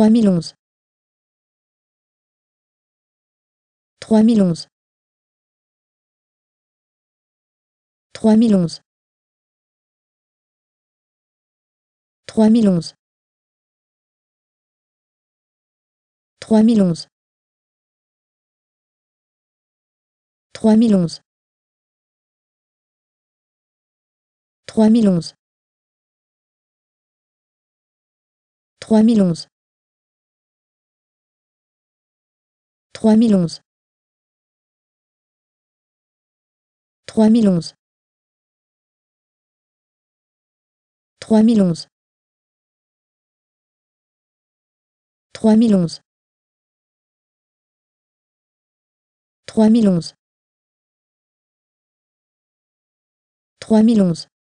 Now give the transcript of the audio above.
3011 3011 3011 3011 3011 3011 3011 3011 3011 3011 3011 3011 3011 3011